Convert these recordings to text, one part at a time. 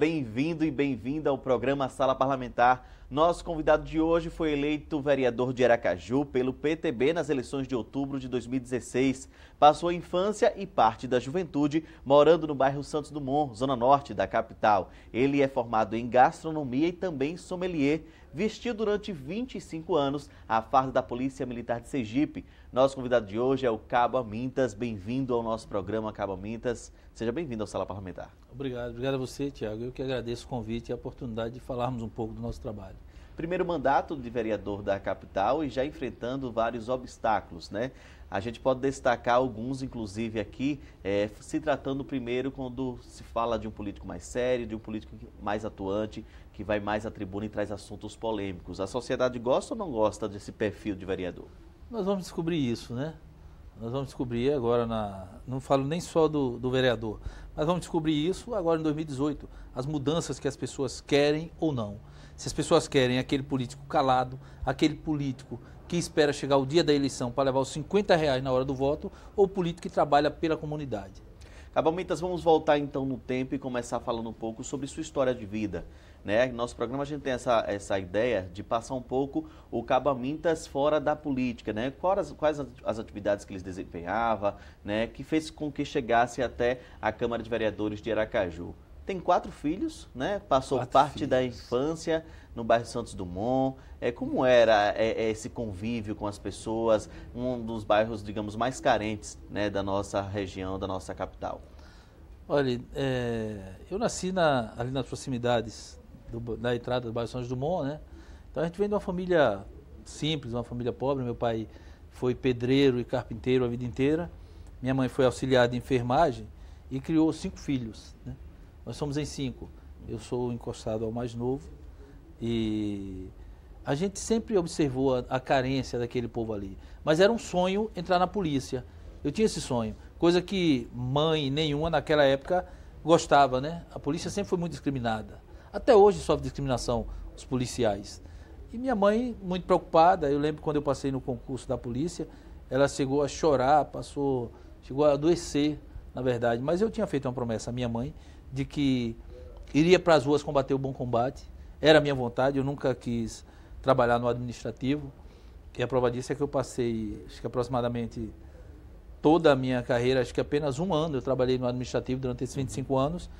bem-vindo e bem-vinda ao programa Sala Parlamentar. Nosso convidado de hoje foi eleito vereador de Aracaju pelo PTB nas eleições de outubro de 2016. Passou a infância e parte da juventude morando no bairro Santos Dumont, zona norte da capital. Ele é formado em gastronomia e também sommelier. Vestiu durante 25 anos a farda da Polícia Militar de Sergipe. Nosso convidado de hoje é o Cabo Amintas. Bem-vindo ao nosso programa, Cabo Amintas. Seja bem-vindo ao Sala Parlamentar. Obrigado, obrigado a você, Tiago. Eu que agradeço o convite e a oportunidade de falarmos um pouco do nosso trabalho primeiro mandato de vereador da capital e já enfrentando vários obstáculos, né? A gente pode destacar alguns, inclusive, aqui, é, se tratando primeiro quando se fala de um político mais sério, de um político mais atuante, que vai mais à tribuna e traz assuntos polêmicos. A sociedade gosta ou não gosta desse perfil de vereador? Nós vamos descobrir isso, né? Nós vamos descobrir agora, na, não falo nem só do, do vereador, mas vamos descobrir isso agora em 2018, as mudanças que as pessoas querem ou não. Se as pessoas querem aquele político calado, aquele político que espera chegar o dia da eleição para levar os 50 reais na hora do voto, ou político que trabalha pela comunidade. Cabamintas, vamos voltar então no tempo e começar falando um pouco sobre sua história de vida. Né? Nosso programa a gente tem essa, essa ideia de passar um pouco o Cabamintas fora da política, né? Quais, quais as atividades que ele desempenhava, né? Que fez com que chegasse até a Câmara de Vereadores de Aracaju tem quatro filhos, né? Passou quatro parte filhos. da infância no bairro Santos Dumont. É, como era é, é, esse convívio com as pessoas, um dos bairros, digamos, mais carentes né, da nossa região, da nossa capital? Olha, é, eu nasci na, ali nas proximidades do, da entrada do bairro Santos Dumont, né? Então a gente vem de uma família simples, uma família pobre. Meu pai foi pedreiro e carpinteiro a vida inteira. Minha mãe foi auxiliar de enfermagem e criou cinco filhos, né? Nós somos em cinco. Eu sou encostado ao mais novo e a gente sempre observou a, a, carência daquele povo ali. Mas era um sonho entrar na polícia. Eu tinha esse sonho, coisa que mãe nenhuma naquela época gostava, né? A polícia sempre foi muito discriminada. Até hoje sofre discriminação os policiais. E minha mãe, muito preocupada, eu lembro quando eu passei no concurso da polícia, ela chegou a chorar, passou, chegou a adoecer, na verdade. Mas eu tinha feito uma promessa à minha mãe de que iria para as ruas combater o bom combate. Era a minha vontade, eu nunca quis trabalhar no administrativo. E a prova disso é que eu passei, acho que aproximadamente toda a minha carreira, acho que apenas um ano eu trabalhei no administrativo durante esses 25 anos.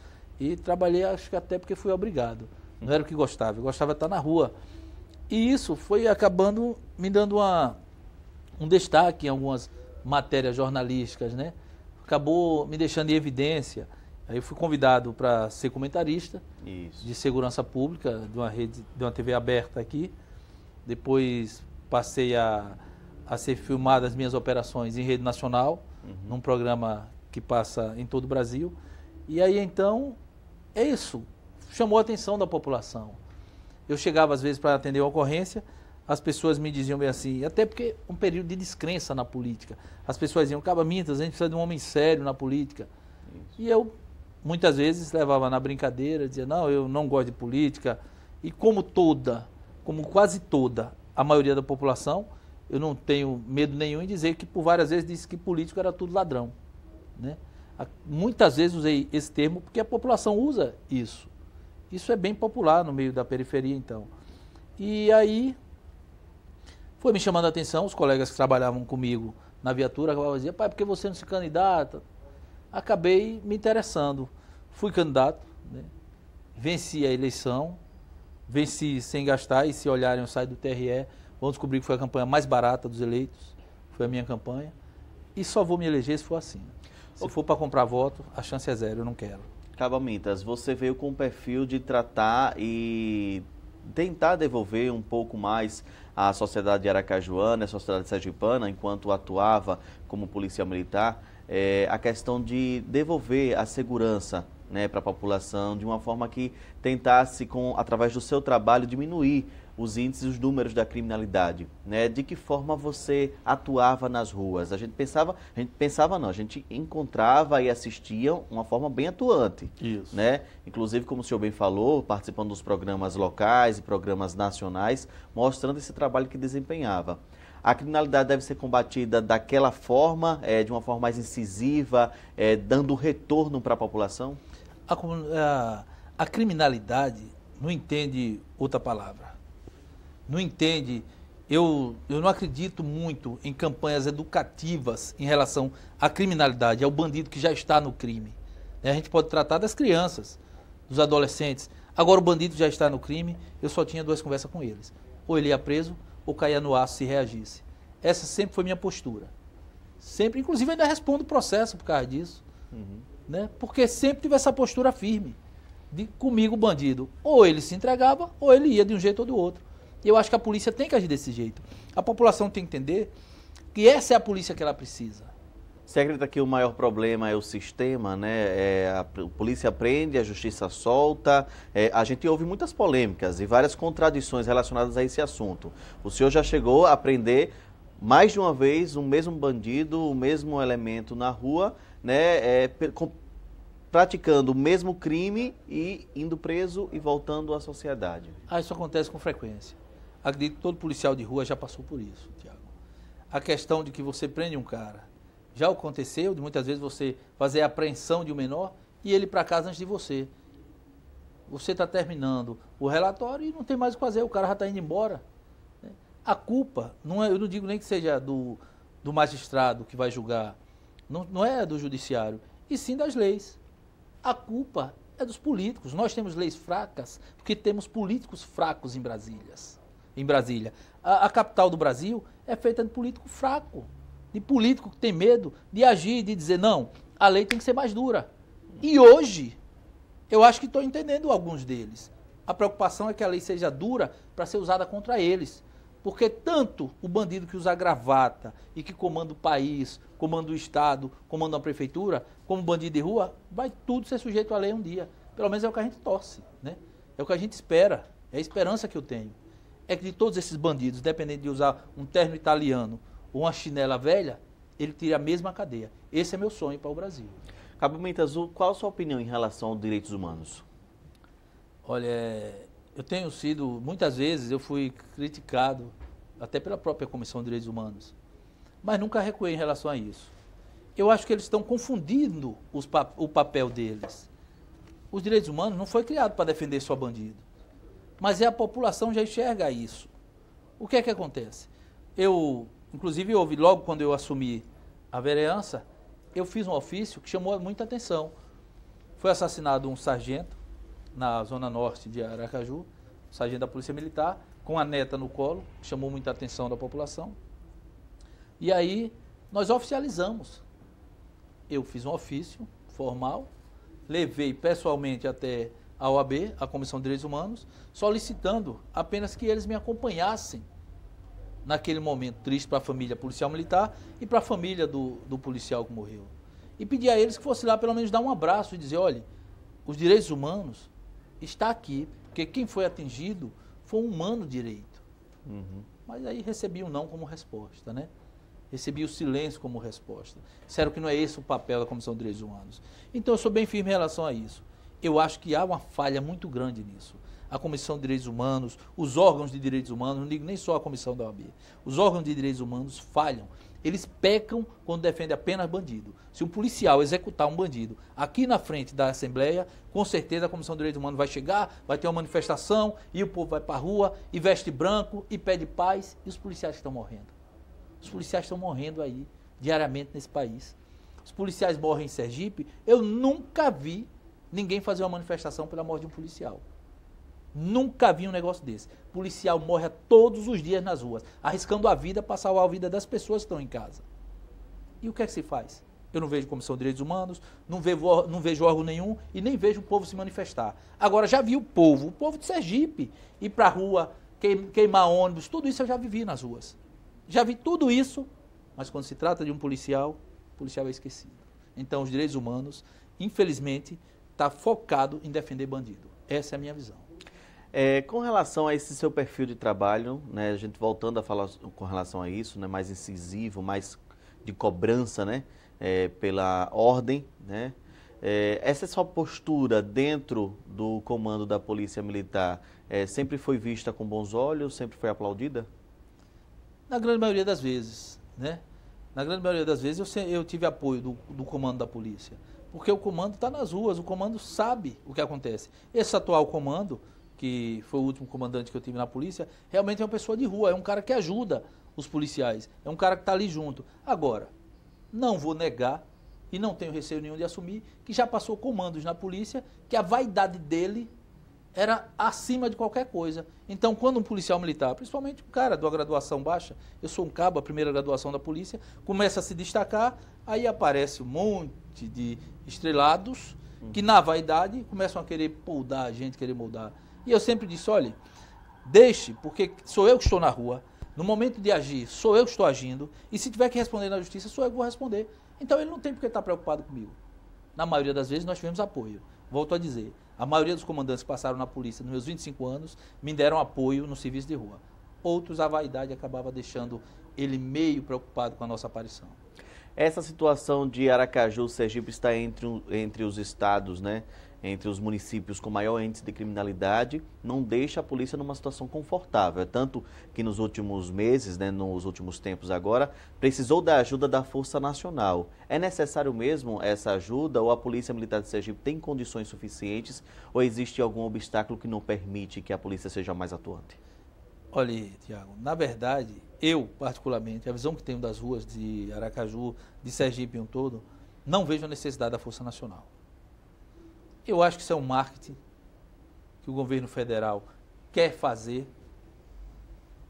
E trabalhei, acho que até porque fui obrigado. Não era o que gostava, eu gostava de estar na rua. E isso foi acabando me dando uma, um destaque em algumas matérias jornalísticas, né? Acabou me deixando em evidência. Aí eu fui convidado para ser comentarista Isso. de segurança pública de uma rede, de uma TV aberta aqui. Depois passei a, a ser filmado as minhas operações em rede nacional, uhum. num programa que passa em todo o Brasil. E aí então é isso, chamou a atenção da população. Eu chegava às vezes para atender a ocorrência, as pessoas me diziam bem assim, até porque é um período de descrença na política. As pessoas diziam, Caba Mintas, a gente precisa de um homem sério na política. Isso. E eu muitas vezes levava na brincadeira, dizia, não, eu não gosto de política. E como toda, como quase toda a maioria da população, eu não tenho medo nenhum em dizer que por várias vezes disse que político era tudo ladrão. Né? Muitas vezes usei esse termo porque a população usa isso. Isso é bem popular no meio da periferia, então. E aí foi me chamando a atenção, os colegas que trabalhavam comigo na viatura acabavam dizendo, pai, por que você não se candidata? Acabei me interessando. Fui candidato, né? venci a eleição, venci sem gastar, e se olharem o site do TRE, vão descobrir que foi a campanha mais barata dos eleitos, foi a minha campanha, e só vou me eleger se for assim. Né? Se for para comprar voto, a chance é zero, eu não quero. Mintas, você veio com o perfil de tratar e tentar devolver um pouco mais à sociedade aracajuana, à sociedade sergipana, enquanto atuava como policial militar, é, a questão de devolver a segurança né, para a população, de uma forma que tentasse, com, através do seu trabalho, diminuir os índices, os números da criminalidade, né? De que forma você atuava nas ruas? A gente pensava, a gente pensava não, a gente encontrava e assistia uma forma bem atuante, Isso. né? Inclusive, como o senhor bem falou, participando dos programas locais e programas nacionais, mostrando esse trabalho que desempenhava. A criminalidade deve ser combatida daquela forma, é, de uma forma mais incisiva, é, dando retorno para a população? a, a, a criminalidade não entende outra palavra. Não entende. Eu, eu não acredito muito em campanhas educativas em relação à criminalidade, ao bandido que já está no crime. Né, a gente pode tratar das crianças, dos adolescentes. Agora o bandido já está no crime, eu só tinha duas conversas com eles. Ou ele ia preso, ou caía no aço se reagisse. Essa sempre foi minha postura. Sempre, inclusive ainda respondo o processo por causa disso. Uhum. Né? Porque sempre tive essa postura firme de comigo bandido. Ou ele se entregava, ou ele ia de um jeito ou do outro. E eu acho que a polícia tem que agir desse jeito. A população tem que entender que essa é a polícia que ela precisa. Você acredita que o maior problema é o sistema, né? É, a polícia prende, a justiça solta. É, a gente ouve muitas polêmicas e várias contradições relacionadas a esse assunto. O senhor já chegou a prender mais de uma vez o mesmo bandido, o mesmo elemento na rua, né? É, com praticando o mesmo crime e indo preso e voltando à sociedade. Ah, isso acontece com frequência. Acredito que todo policial de rua já passou por isso, Tiago. A questão de que você prende um cara. Já aconteceu de muitas vezes você fazer a apreensão de um menor e ele para casa antes de você. Você está terminando o relatório e não tem mais o que fazer, o cara já está indo embora. Né? A culpa, não é, eu não digo nem que seja do, do magistrado que vai julgar, não, não é do judiciário, e sim das leis a culpa é dos políticos. Nós temos leis fracas porque temos políticos fracos em Brasília. Em Brasília. A, a capital do Brasil é feita de político fraco, de político que tem medo de agir, de dizer, não, a lei tem que ser mais dura. E hoje, eu acho que estou entendendo alguns deles. A preocupação é que a lei seja dura para ser usada contra eles. Porque tanto o bandido que usa gravata e que comanda o país, comanda o Estado, comanda a prefeitura, como bandido de rua, vai tudo ser sujeito à lei um dia. Pelo menos é o que a gente torce, né? É o que a gente espera, é a esperança que eu tenho. É que de todos esses bandidos, dependendo de usar um terno italiano ou uma chinela velha, ele tira a mesma cadeia. Esse é meu sonho para o Brasil. Cabo Menta Azul, qual a sua opinião em relação aos direitos humanos? Olha, eu tenho sido, muitas vezes, eu fui criticado, até pela própria Comissão de Direitos Humanos, mas nunca recuei em relação a isso. Eu acho que eles estão confundindo pa o papel deles. Os direitos humanos não foi criado para defender só bandido, mas é a população já enxerga isso. O que é que acontece? Eu, inclusive, houve logo quando eu assumi a vereança, eu fiz um ofício que chamou muita atenção. Foi assassinado um sargento na zona norte de Aracaju, sargento da Polícia Militar, com a neta no colo, chamou muita atenção da população. E aí nós oficializamos. Eu fiz um ofício formal, levei pessoalmente até a OAB, a Comissão de Direitos Humanos, solicitando apenas que eles me acompanhassem naquele momento triste para a família policial militar e para a família do, do policial que morreu. E pedi a eles que fosse lá pelo menos dar um abraço e dizer, olha, os direitos humanos está aqui, porque quem foi atingido foi um humano direito. Uhum. Mas aí recebi o um não como resposta, né? Recebi o silêncio como resposta. Disseram que não é esse o papel da Comissão de Direitos Humanos. Então eu sou bem firme em relação a isso. Eu acho que há uma falha muito grande nisso. A Comissão de Direitos Humanos, os órgãos de direitos humanos, não digo nem só a Comissão da OAB, os órgãos de direitos humanos falham eles pecam quando defendem apenas bandido. Se um policial executar um bandido aqui na frente da Assembleia, com certeza a Comissão de Direitos Humanos vai chegar, vai ter uma manifestação e o povo vai para a rua e veste branco e pede paz e os policiais estão morrendo. Os policiais estão morrendo aí diariamente nesse país. Os policiais morrem em Sergipe. Eu nunca vi ninguém fazer uma manifestação pela morte de um policial. Nunca vi um negócio desse. Policial morre todos os dias nas ruas, arriscando a vida para salvar a vida das pessoas que estão em casa. E o que é que se faz? Eu não vejo Comissão de Direitos Humanos, não vejo, não vejo órgão nenhum e nem vejo o povo se manifestar. Agora, já vi o povo, o povo de Sergipe, ir para a rua, queimar ônibus, tudo isso eu já vivi nas ruas. Já vi tudo isso, mas quando se trata de um policial, o policial é esquecido. Então, os direitos humanos, infelizmente, está focado em defender bandido. Essa é a minha visão. É, com relação a esse seu perfil de trabalho, né, a gente voltando a falar com relação a isso, né, mais incisivo, mais de cobrança né, é, pela ordem, né, é, essa sua postura dentro do comando da Polícia Militar é, sempre foi vista com bons olhos, sempre foi aplaudida? Na grande maioria das vezes, né? Na grande maioria das vezes eu, eu tive apoio do, do comando da polícia, porque o comando está nas ruas, o comando sabe o que acontece. Esse atual comando que foi o último comandante que eu tive na polícia, realmente é uma pessoa de rua, é um cara que ajuda os policiais, é um cara que está ali junto. Agora, não vou negar e não tenho receio nenhum de assumir que já passou comandos na polícia, que a vaidade dele era acima de qualquer coisa. Então, quando um policial militar, principalmente um cara de uma graduação baixa, eu sou um cabo, a primeira graduação da polícia, começa a se destacar, aí aparece um monte de estrelados hum. que, na vaidade, começam a querer poldar a gente, querer moldar e eu sempre disse: olha, deixe, porque sou eu que estou na rua, no momento de agir, sou eu que estou agindo, e se tiver que responder na justiça, sou eu que vou responder. Então ele não tem por que estar preocupado comigo. Na maioria das vezes nós tivemos apoio. Volto a dizer, a maioria dos comandantes que passaram na polícia nos meus 25 anos me deram apoio no serviço de rua. Outros, a vaidade acabava deixando ele meio preocupado com a nossa aparição. Essa situação de Aracaju, Sergipe está entre, entre os estados, né? entre os municípios com maior índice de criminalidade não deixa a polícia numa situação confortável. É tanto que nos últimos meses, né, nos últimos tempos agora, precisou da ajuda da Força Nacional. É necessário mesmo essa ajuda ou a Polícia Militar de Sergipe tem condições suficientes ou existe algum obstáculo que não permite que a polícia seja mais atuante? Olha, Tiago, na verdade, eu particularmente, a visão que tenho das ruas de Aracaju, de Sergipe em um todo, não vejo a necessidade da Força Nacional. Eu acho que isso é um marketing que o governo federal quer fazer.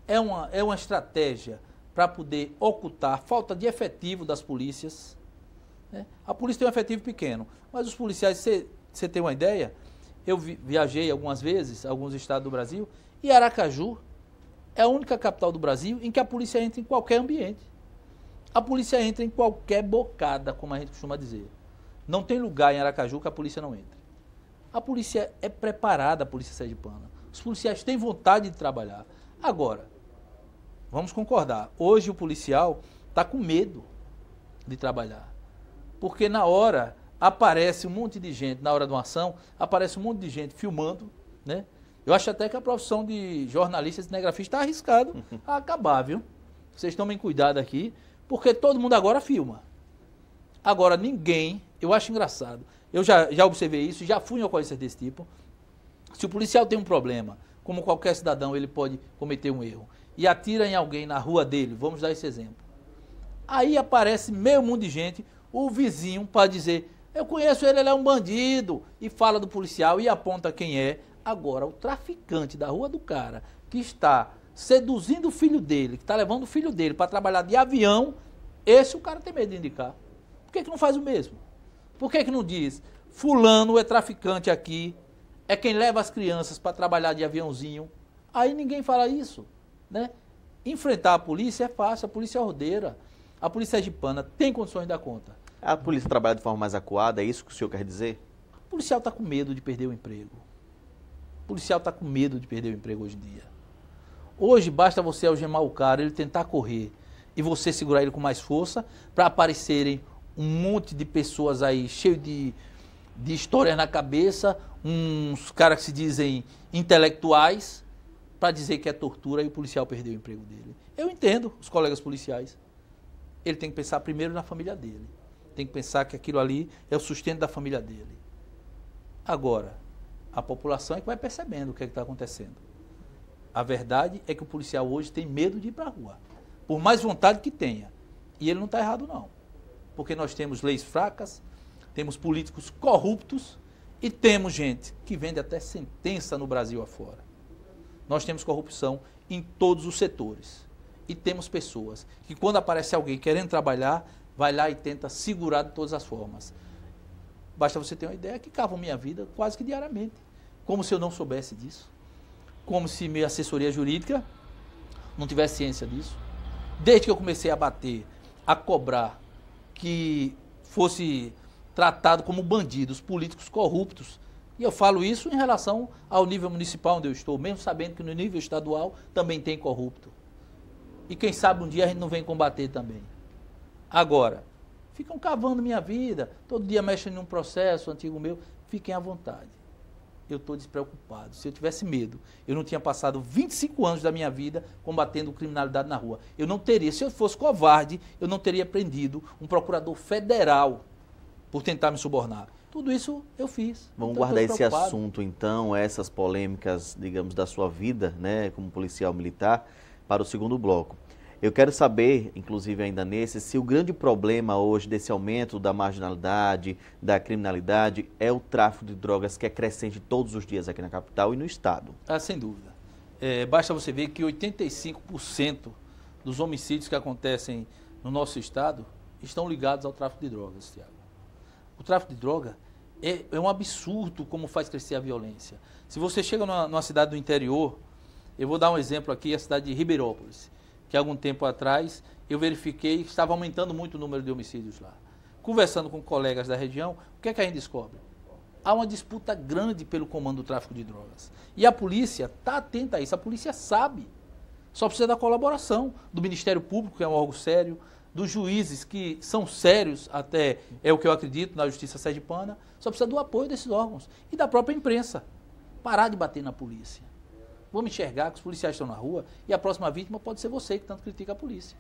É uma, é uma estratégia para poder ocultar a falta de efetivo das polícias. Né? A polícia tem um efetivo pequeno, mas os policiais, você tem uma ideia? Eu vi, viajei algumas vezes, alguns estados do Brasil, e Aracaju é a única capital do Brasil em que a polícia entra em qualquer ambiente. A polícia entra em qualquer bocada, como a gente costuma dizer. Não tem lugar em Aracaju que a polícia não entre. A polícia é preparada, a polícia sergipana. Os policiais têm vontade de trabalhar. Agora, vamos concordar, hoje o policial está com medo de trabalhar. Porque na hora aparece um monte de gente, na hora de uma ação, aparece um monte de gente filmando, né? Eu acho até que a profissão de jornalista e cinegrafista está arriscado a acabar, viu? Vocês tomem cuidado aqui, porque todo mundo agora filma. Agora, ninguém, eu acho engraçado, eu já, já observei isso, já fui em ocorrências desse tipo. Se o policial tem um problema, como qualquer cidadão, ele pode cometer um erro, e atira em alguém na rua dele, vamos dar esse exemplo. Aí aparece meio mundo de gente, o vizinho, para dizer: Eu conheço ele, ele é um bandido, e fala do policial e aponta quem é. Agora, o traficante da rua do cara, que está seduzindo o filho dele, que está levando o filho dele para trabalhar de avião, esse o cara tem medo de indicar. Por que, que não faz o mesmo? Por que, que não diz, fulano é traficante aqui, é quem leva as crianças para trabalhar de aviãozinho? Aí ninguém fala isso, né? Enfrentar a polícia é fácil, a polícia é ordeira, a polícia é de pana, tem condições de dar conta. A polícia trabalha de forma mais acuada, é isso que o senhor quer dizer? O policial está com medo de perder o emprego. O policial está com medo de perder o emprego hoje em dia. Hoje basta você algemar o cara, ele tentar correr e você segurar ele com mais força para aparecerem um monte de pessoas aí cheio de, de histórias na cabeça, uns caras que se dizem intelectuais, para dizer que é tortura e o policial perdeu o emprego dele. Eu entendo os colegas policiais. Ele tem que pensar primeiro na família dele. Tem que pensar que aquilo ali é o sustento da família dele. Agora, a população é que vai percebendo o que é está acontecendo. A verdade é que o policial hoje tem medo de ir para a rua, por mais vontade que tenha. E ele não está errado, não. Porque nós temos leis fracas, temos políticos corruptos e temos gente que vende até sentença no Brasil afora. Nós temos corrupção em todos os setores. E temos pessoas que, quando aparece alguém querendo trabalhar, vai lá e tenta segurar de todas as formas. Basta você ter uma ideia que cavam minha vida quase que diariamente. Como se eu não soubesse disso. Como se minha assessoria jurídica não tivesse ciência disso. Desde que eu comecei a bater, a cobrar que fosse tratado como bandidos, políticos corruptos. E eu falo isso em relação ao nível municipal onde eu estou, mesmo sabendo que no nível estadual também tem corrupto. E quem sabe um dia a gente não vem combater também. Agora, ficam cavando minha vida, todo dia mexem um processo antigo meu, fiquem à vontade eu estou despreocupado. Se eu tivesse medo, eu não tinha passado 25 anos da minha vida combatendo criminalidade na rua. Eu não teria, se eu fosse covarde, eu não teria prendido um procurador federal por tentar me subornar. Tudo isso eu fiz. Vamos então, guardar esse assunto, então, essas polêmicas, digamos, da sua vida, né, como policial militar, para o segundo bloco. Eu quero saber, inclusive ainda nesse, se o grande problema hoje desse aumento da marginalidade, da criminalidade, é o tráfico de drogas que é crescente todos os dias aqui na capital e no estado. Ah, sem dúvida. É, basta você ver que 85% dos homicídios que acontecem no nosso estado estão ligados ao tráfico de drogas, Tiago. O tráfico de droga é, é, um absurdo como faz crescer a violência. Se você chega numa, numa cidade do interior, eu vou dar um exemplo aqui, a cidade de Ribeirópolis que algum tempo atrás eu verifiquei que estava aumentando muito o número de homicídios lá. Conversando com colegas da região, o que é que a gente descobre? Há uma disputa grande pelo comando do tráfico de drogas. E a polícia está atenta a isso, a polícia sabe. Só precisa da colaboração do Ministério Público, que é um órgão sério, dos juízes que são sérios, até é o que eu acredito, na Justiça Sergipana, só precisa do apoio desses órgãos e da própria imprensa. Parar de bater na polícia. Vamos enxergar que os policiais estão na rua e a próxima vítima pode ser você que tanto critica a polícia.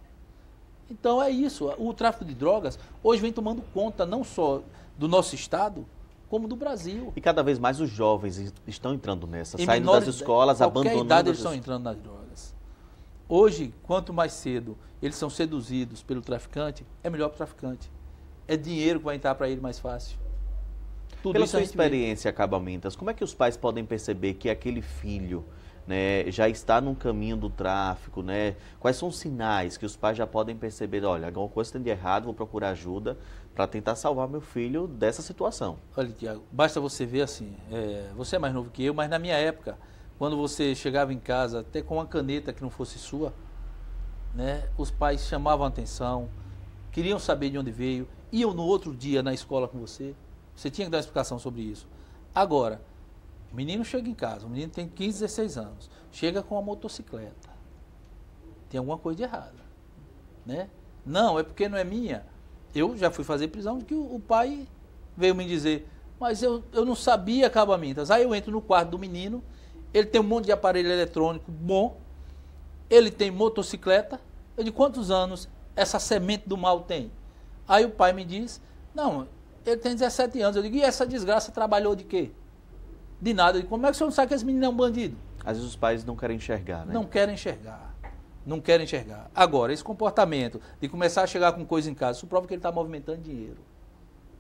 Então é isso. O tráfico de drogas hoje vem tomando conta não só do nosso Estado, como do Brasil. E cada vez mais os jovens estão entrando nessa, e saindo das escolas, abandonando. idade eles estão entrando nas drogas. Hoje, quanto mais cedo eles são seduzidos pelo traficante, é melhor para o traficante. É dinheiro que vai entrar para ele mais fácil. Tudo Pela sua experiência, vê. Acabamentas, como é que os pais podem perceber que aquele filho né, já está num caminho do tráfico, né? Quais são os sinais que os pais já podem perceber? Olha, alguma coisa tem de errado, vou procurar ajuda para tentar salvar meu filho dessa situação. Olha, Tiago, basta você ver assim, é, você é mais novo que eu, mas na minha época, quando você chegava em casa até com uma caneta que não fosse sua, né, os pais chamavam a atenção, queriam saber de onde veio, iam no outro dia na escola com você, você tinha que dar uma explicação sobre isso. Agora, o menino chega em casa, o menino tem 15, 16 anos, chega com a motocicleta. Tem alguma coisa de errada, né? Não, é porque não é minha. Eu já fui fazer prisão de que o pai veio me dizer, mas eu, eu não sabia acabamentos. Aí eu entro no quarto do menino, ele tem um monte de aparelho eletrônico bom, ele tem motocicleta. Eu de quantos anos essa semente do mal tem? Aí o pai me diz, não, ele tem 17 anos. Eu digo, e essa desgraça trabalhou de quê? de nada. Como é que o senhor não sabe que esse menino é um bandido? Às vezes os pais não querem enxergar, né? Não querem enxergar. Não querem enxergar. Agora, esse comportamento de começar a chegar com coisa em casa, isso prova que ele está movimentando dinheiro.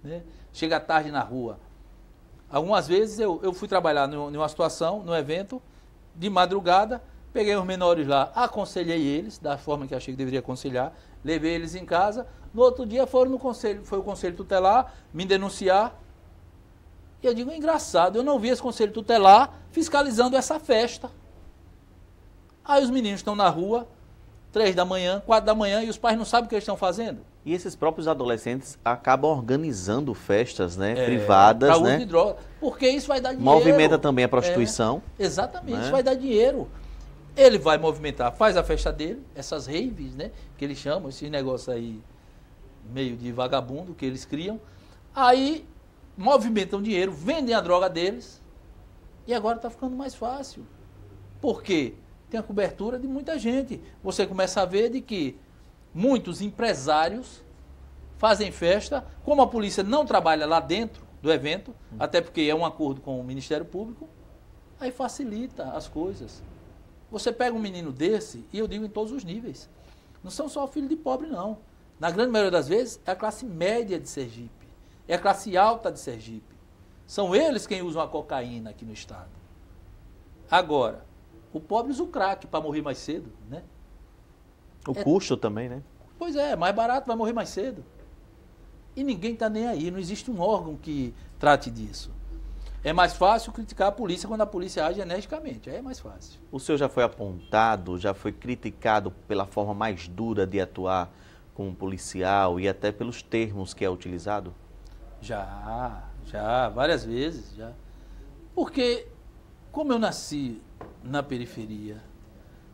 Né? Chega tarde na rua. Algumas vezes eu, eu fui trabalhar numa situação, num evento, de madrugada, peguei os menores lá, aconselhei eles, da forma que achei que deveria aconselhar, levei eles em casa. No outro dia foram no conselho, foi o conselho tutelar, me denunciar, e eu digo, engraçado, eu não vi esse conselho tutelar fiscalizando essa festa. Aí os meninos estão na rua, três da manhã, quatro da manhã, e os pais não sabem o que eles estão fazendo. E esses próprios adolescentes acabam organizando festas né, é, privadas. né? de droga. Porque isso vai dar dinheiro. Movimenta também a é, prostituição. É, exatamente, né? isso vai dar dinheiro. Ele vai movimentar, faz a festa dele, essas raves, né? Que eles chamam, esse negócio aí meio de vagabundo que eles criam. Aí movimentam dinheiro, vendem a droga deles e agora está ficando mais fácil. Por quê? Tem a cobertura de muita gente. Você começa a ver de que muitos empresários fazem festa, como a polícia não trabalha lá dentro do evento, até porque é um acordo com o Ministério Público, aí facilita as coisas. Você pega um menino desse, e eu digo em todos os níveis, não são só filhos de pobre, não. Na grande maioria das vezes, é a classe média de Sergipe é a classe alta de Sergipe. São eles quem usam a cocaína aqui no estado. Agora, o pobre usa o crack para morrer mais cedo, né? O é... custo também, né? Pois é, mais barato vai morrer mais cedo. E ninguém está nem aí, não existe um órgão que trate disso. É mais fácil criticar a polícia quando a polícia age energicamente, aí é mais fácil. O senhor já foi apontado, já foi criticado pela forma mais dura de atuar como policial e até pelos termos que é utilizado? Já, já, várias vezes, já. Porque como eu nasci na periferia,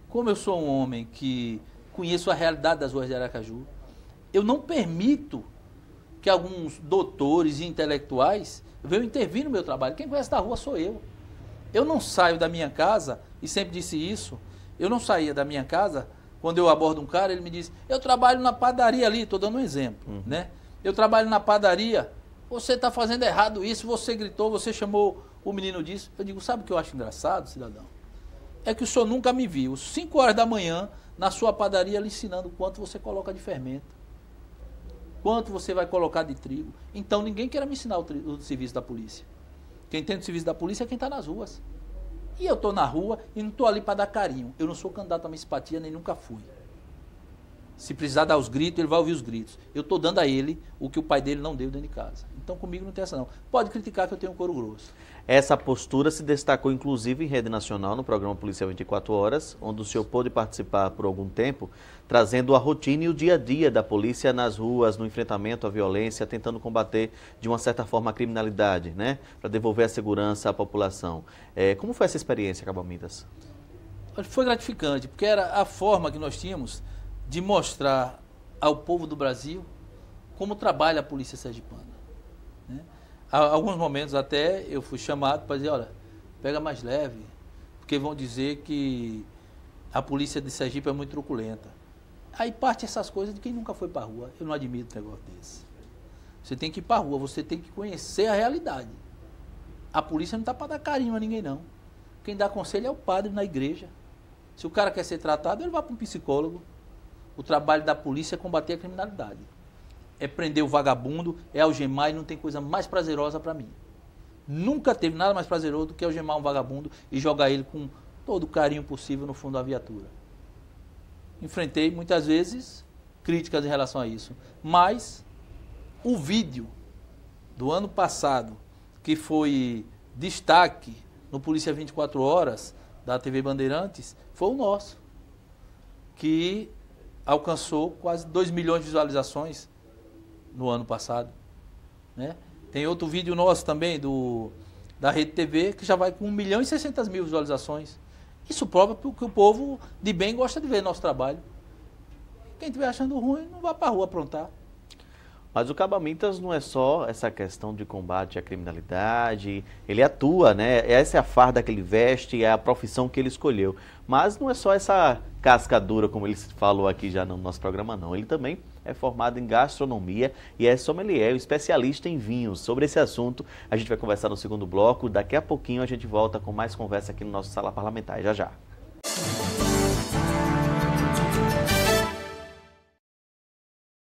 como eu sou um homem que conheço a realidade das ruas de Aracaju, eu não permito que alguns doutores e intelectuais venham intervir no meu trabalho. Quem conhece da rua sou eu. Eu não saio da minha casa, e sempre disse isso, eu não saía da minha casa quando eu abordo um cara, ele me diz, eu trabalho na padaria ali, estou dando um exemplo, uhum. né? Eu trabalho na padaria, você está fazendo errado isso, você gritou, você chamou o menino disso. Eu digo, sabe o que eu acho engraçado, cidadão? É que o senhor nunca me viu, 5 horas da manhã, na sua padaria, lhe ensinando quanto você coloca de fermento, quanto você vai colocar de trigo. Então ninguém queira me ensinar o, o serviço da polícia. Quem tem o serviço da polícia é quem está nas ruas. E eu estou na rua e não estou ali para dar carinho. Eu não sou candidato a uma simpatia, nem nunca fui. Se precisar dar os gritos, ele vai ouvir os gritos. Eu estou dando a ele o que o pai dele não deu dentro de casa. Então comigo não tem essa não. Pode criticar que eu tenho um couro grosso. Essa postura se destacou inclusive em rede nacional no programa Policial 24 Horas, onde o senhor pôde participar por algum tempo, trazendo a rotina e o dia a dia da polícia nas ruas, no enfrentamento à violência, tentando combater de uma certa forma a criminalidade, né? Para devolver a segurança à população. É, como foi essa experiência, Cabomitas? Foi gratificante, porque era a forma que nós tínhamos de mostrar ao povo do Brasil como trabalha a polícia sergipana. Né? Há alguns momentos até eu fui chamado para dizer, olha, pega mais leve, porque vão dizer que a polícia de Sergipe é muito truculenta. Aí parte essas coisas de quem nunca foi para a rua. Eu não admito um negócio desse. Você tem que ir para a rua, você tem que conhecer a realidade. A polícia não está para dar carinho a ninguém, não. Quem dá conselho é o padre na igreja. Se o cara quer ser tratado, ele vai para um psicólogo. O trabalho da polícia é combater a criminalidade. É prender o vagabundo, é algemar e não tem coisa mais prazerosa para mim. Nunca teve nada mais prazeroso do que algemar um vagabundo e jogar ele com todo o carinho possível no fundo da viatura. Enfrentei muitas vezes críticas em relação a isso, mas o vídeo do ano passado, que foi destaque no Polícia 24 Horas da TV Bandeirantes, foi o nosso, que alcançou quase 2 milhões de visualizações no ano passado. Né? Tem outro vídeo nosso também do, da Rede TV que já vai com 1 milhão e 600 mil visualizações. Isso prova que o povo de bem gosta de ver nosso trabalho. Quem estiver achando ruim, não vá para a rua aprontar. Mas o Cabamitas não é só essa questão de combate à criminalidade, ele atua, né? Essa é a farda que ele veste, é a profissão que ele escolheu. Mas não é só essa casca dura, como ele falou aqui já no nosso programa, não. Ele também é formado em gastronomia e é sommelier, especialista em vinhos. Sobre esse assunto, a gente vai conversar no segundo bloco. Daqui a pouquinho a gente volta com mais conversa aqui no nosso Sala Parlamentar. Já já.